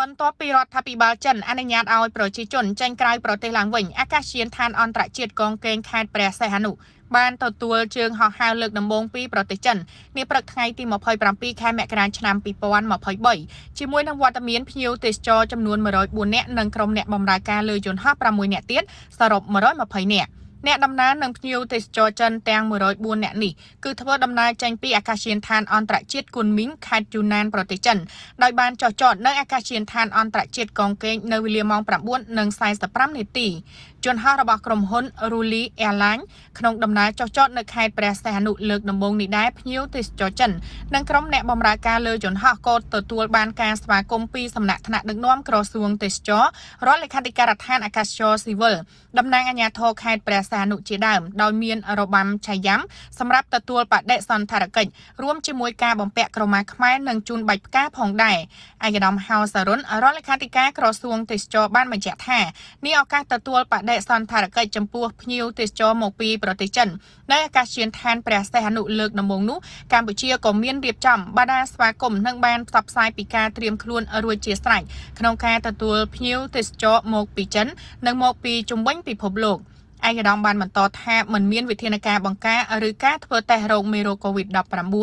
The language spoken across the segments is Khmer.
បន្ទាប់ពីរដ្ឋាភិបាលចិនអនុញ្ញាតឲ្យប្រជាជនចេញក្រៅប្រទេសឡើងវិញអាកាសយានដ្ឋានអន្តរជាតិកងកេងខេត្តព្រះសីហនុបានទទួលជើងហោះហើរលើកដំបូងពីប្រទេសចិននាព្រឹកថ្ងៃទី27ខែមករាឆ្នាំ2023ជាមួយនឹងវត្តមានភ្ញៀវទេសចរចំនួន104នាក់និងក្រុមអ្នកបម្រើការលើយន្តហោះ6នាក់ទៀតសរុប120នាក់។អ្នកដំណើរនិងភ្ញៀវទេសចរចិនទាំង104នាក់នេះគឺធ្វើដំណើរចេញពីអាកាសយានដ្ឋានអន្តរជាតិគុនមីងខេត្តយូណានប្រទេសចិនដោយបានចុះចតនៅអាកាសយានដ្ឋានអន្តរជាតិកងកេងនៅវេលាម៉ោង9:45នាទីជនហោះរបស់ក្រុមហ៊ុន Ruli Airlines ក្នុងដំណើរចុះចតនៅខេត្តព្រះសីហនុលើកដំបូងនេះដែរភ្ញៀវទេសចរចិននិងក្រុមអ្នកបម្រើការលើយន្តហោះក៏ទទួលបានការស្វាគមន៍ពីសំណាក់ថ្នាក់ដឹកនាំក្រសួងទេសចររដ្ឋលេខាធិការដ្ឋានអាកាសចរស៊ីវិលតំណាងអាជ្ញាធរខេត្តព្រះសានុជាដើមដោយមានរបាំឆាយ៉ាំសម្រាប់ទទួលបដិសន្ធារកិច្ចរួមជាមួយការបំពាក់ក្រមាខ្មែរនិងជូនបាច់ផ្កាផងដែរឯកឧត្តមហៅសារុនរដ្ឋលេខាធិការក្រសួងទេសចរបានបញ្ជាក់ថានេះឱកាសទទួលបដិសន្ធារកិច្ចចំពោះភ្ញៀវទេសចរមកពីប្រទេសចិននៅអាកាសយានដ្ឋានព្រះសីហនុលើកដំបូងនោះកម្ពុជាក៏មានរៀបចំបដាស្វាគមន៍និងបានផ្សព្វផ្សាយពីការត្រៀមខ្លួនរួចជាស្រេចក្នុងការទទួលភ្ញៀវទេសចរមកពីចិន និងមក ពី ជំនាញពិភពលោក។ឯកឧត្តមបានបន្តថាមិនមានវិធានការបង្ការឬការធ្វើតេស្តរោគមេរោគ COVID-19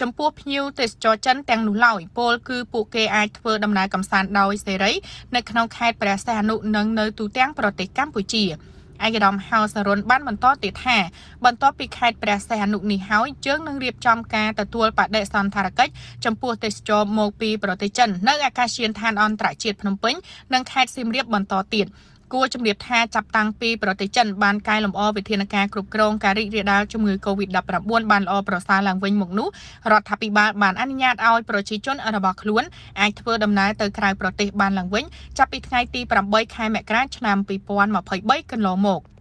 ចំពោះភ្ញៀវទេសចរចិនទាំងនោះឡើយពលគឺពួកគេអាចធ្វើដំណើរកម្សាន្តដោយសេរីនៅក្នុងខេត្តព្រះសីហនុនិងនៅទូទាំងប្រទេសកម្ពុជាឯកឧត្តមហៅសរុនបានបន្តទៀតថាបន្ទាប់ពីខេត្តព្រះសីហនុនេះហើយយើងនឹងរៀបចំការទទួលបដិសន្ធារកិច្ចចំពោះទេសចរមកពីប្រទេសចិននៅអាកាសយានដ្ឋានអន្តរជាតិភ្នំពេញនិងខេត្តសៀមរាបបន្តទៀតគួរជំរាបថាចាប់តាំងពីប្រទេសចិនបានកែលម្អវិធានការគ្រប់គ្រងការរីករាលដាលជំងឺ Covid-19 បានល្អប្រសើរឡើងវិញមកនោះរដ្ឋាភិបាលបានអនុញ្ញាតឲ្យប្រជាជនរបស់ខ្លួនអាចធ្វើដំណើរទៅក្រៅប្រទេសបានឡើងវិញចាប់ពីថ្ងៃទី8ខែមករាឆ្នាំ2023កន្លងមក។